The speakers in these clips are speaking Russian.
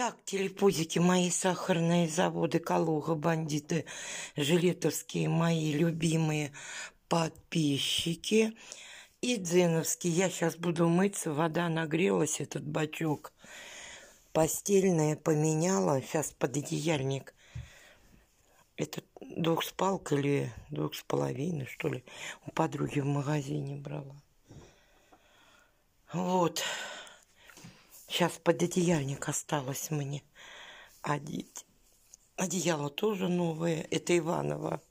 Так, телепузики мои, сахарные заводы, Калуга, бандиты, жилетовские мои любимые подписчики. И дзеновский. Я сейчас буду мыться, вода нагрелась, этот бачок. Постельное поменяла, сейчас пододеяльник. одеяльник. Это двухспалка или двух с половиной, что ли, у подруги в магазине брала. Вот. Сейчас пододеяльник осталось мне одеть. Одеяло тоже новое. Это Иванова.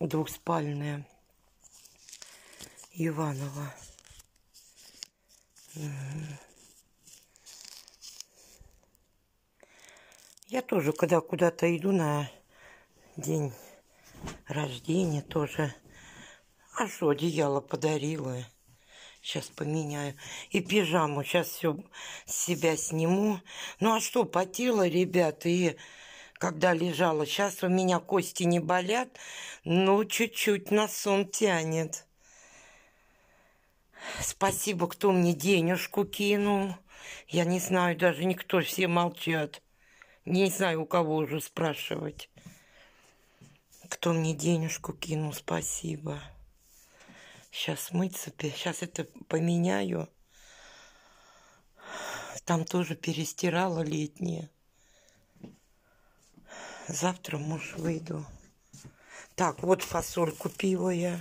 Двухспальное. Иванова. Я тоже, когда куда-то иду на день рождения, тоже. А что, одеяло подарила? Сейчас поменяю. И пижаму сейчас все с себя сниму. Ну а что, потела, ребят и когда лежала. Сейчас у меня кости не болят, но ну, чуть-чуть на сон тянет. Спасибо, кто мне денежку кинул. Я не знаю, даже никто, все молчат. Не знаю, у кого уже спрашивать. Кто мне денежку кинул, спасибо. Сейчас мыться, сейчас это поменяю. Там тоже перестирала летнее. Завтра, муж выйду. Так, вот фасоль купила я.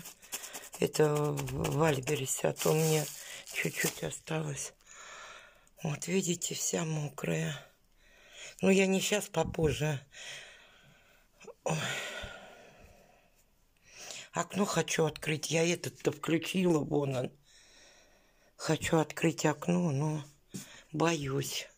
Это в Альбересе, а то мне чуть-чуть осталось. Вот видите, вся мокрая. Ну, я не сейчас, попозже. Окно хочу открыть. Я этот-то включила, вон он. Хочу открыть окно, но боюсь.